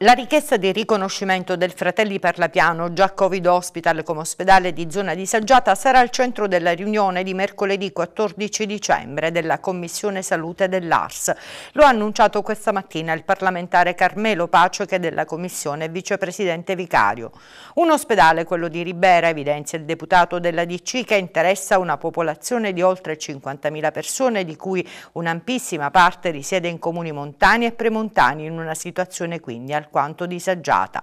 La richiesta di riconoscimento del Fratelli Parlapiano, già Covid Hospital come ospedale di zona disagiata, sarà al centro della riunione di mercoledì 14 dicembre della Commissione Salute dell'ARS. Lo ha annunciato questa mattina il parlamentare Carmelo Pace, che è della Commissione vicepresidente vicario. Un ospedale, quello di Ribera, evidenzia il deputato della DC, che interessa una popolazione di oltre 50.000 persone, di cui un'ampissima parte risiede in comuni montani e premontani, in una situazione quindi al alquanto disagiata.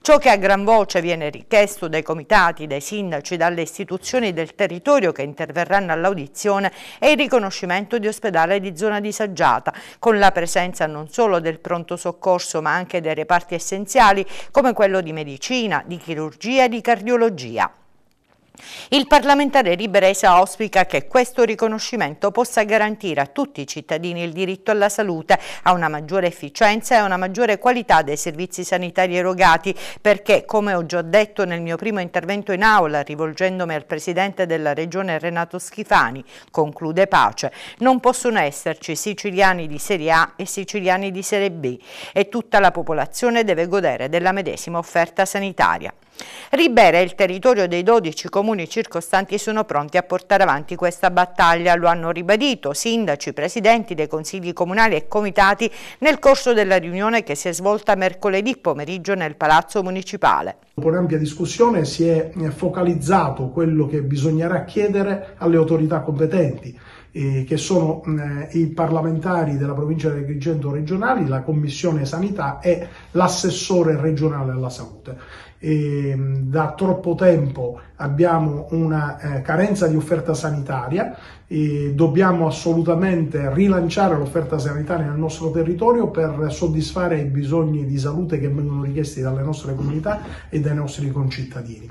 Ciò che a gran voce viene richiesto dai comitati, dai sindaci, dalle istituzioni del territorio che interverranno all'audizione è il riconoscimento di ospedale di zona disagiata, con la presenza non solo del pronto soccorso ma anche dei reparti essenziali come quello di medicina, di chirurgia e di cardiologia. Il parlamentare Riberesa auspica che questo riconoscimento possa garantire a tutti i cittadini il diritto alla salute, a una maggiore efficienza e a una maggiore qualità dei servizi sanitari erogati, perché, come ho già detto nel mio primo intervento in aula, rivolgendomi al Presidente della Regione Renato Schifani, conclude Pace, non possono esserci siciliani di Serie A e siciliani di Serie B e tutta la popolazione deve godere della medesima offerta sanitaria. Ribera è il territorio dei 12 comuni comuni circostanti sono pronti a portare avanti questa battaglia, lo hanno ribadito sindaci, presidenti dei consigli comunali e comitati nel corso della riunione che si è svolta mercoledì pomeriggio nel Palazzo Municipale. Dopo un'ampia discussione si è focalizzato quello che bisognerà chiedere alle autorità competenti eh, che sono eh, i parlamentari della provincia di Agrigento regionali, la commissione sanità e l'assessore regionale alla salute. E, mm, da troppo tempo abbiamo una eh, carenza di offerta sanitaria e dobbiamo assolutamente rilanciare l'offerta sanitaria nel nostro territorio per soddisfare i bisogni di salute che vengono richiesti dalle nostre comunità e dai nostri concittadini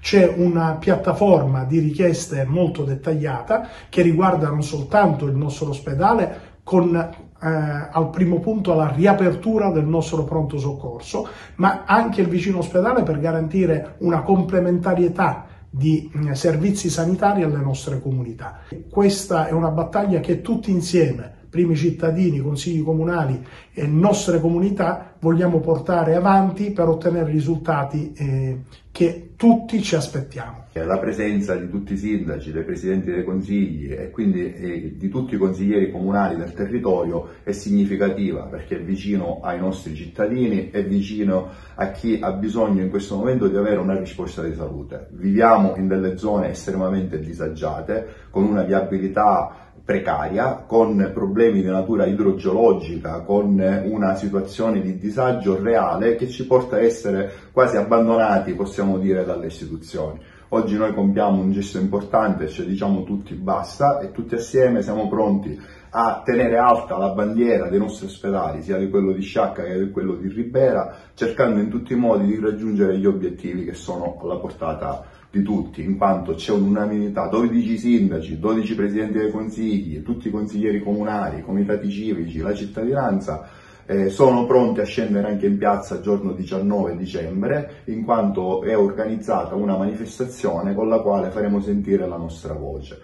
c'è una piattaforma di richieste molto dettagliata che riguarda non soltanto il nostro ospedale, con eh, al primo punto la riapertura del nostro pronto soccorso, ma anche il vicino ospedale per garantire una complementarietà di mm, servizi sanitari alle nostre comunità. Questa è una battaglia che tutti insieme primi cittadini, consigli comunali e nostre comunità vogliamo portare avanti per ottenere risultati eh, che tutti ci aspettiamo. La presenza di tutti i sindaci, dei presidenti dei consigli e quindi eh, di tutti i consiglieri comunali del territorio è significativa perché è vicino ai nostri cittadini, è vicino a chi ha bisogno in questo momento di avere una risposta di salute. Viviamo in delle zone estremamente disagiate, con una viabilità precaria, con problemi di natura idrogeologica, con una situazione di disagio reale che ci porta a essere quasi abbandonati, possiamo dire, dalle istituzioni. Oggi noi compiamo un gesto importante, cioè diciamo tutti basta e tutti assieme siamo pronti a tenere alta la bandiera dei nostri ospedali, sia di quello di Sciacca che di quello di Ribera, cercando in tutti i modi di raggiungere gli obiettivi che sono alla portata di tutti, in quanto c'è un'unanimità, 12 sindaci, 12 presidenti dei consigli, tutti i consiglieri comunali, i comitati civici, la cittadinanza, eh, sono pronti a scendere anche in piazza giorno 19 dicembre, in quanto è organizzata una manifestazione con la quale faremo sentire la nostra voce.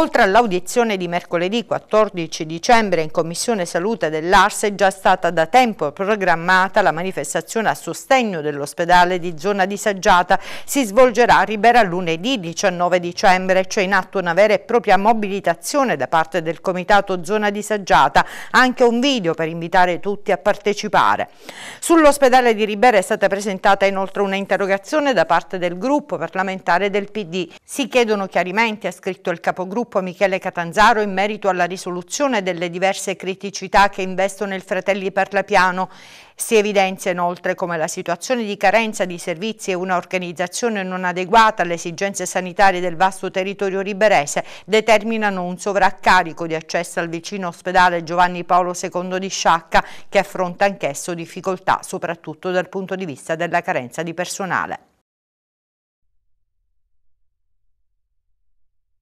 Oltre all'audizione di mercoledì 14 dicembre in Commissione Salute dell'Ars è già stata da tempo programmata la manifestazione a sostegno dell'ospedale di zona disagiata. Si svolgerà a Ribera lunedì 19 dicembre, cioè in atto una vera e propria mobilitazione da parte del Comitato Zona Disagiata. Anche un video per invitare tutti tutti a partecipare. Sull'ospedale di Ribera è stata presentata inoltre un'interrogazione da parte del gruppo parlamentare del PD. Si chiedono chiarimenti, ha scritto il capogruppo Michele Catanzaro, in merito alla risoluzione delle diverse criticità che investono il Fratelli Parlapiano si evidenzia inoltre come la situazione di carenza di servizi e un'organizzazione non adeguata alle esigenze sanitarie del vasto territorio riberese determinano un sovraccarico di accesso al vicino ospedale Giovanni Paolo II di Sciacca che affronta anch'esso difficoltà soprattutto dal punto di vista della carenza di personale.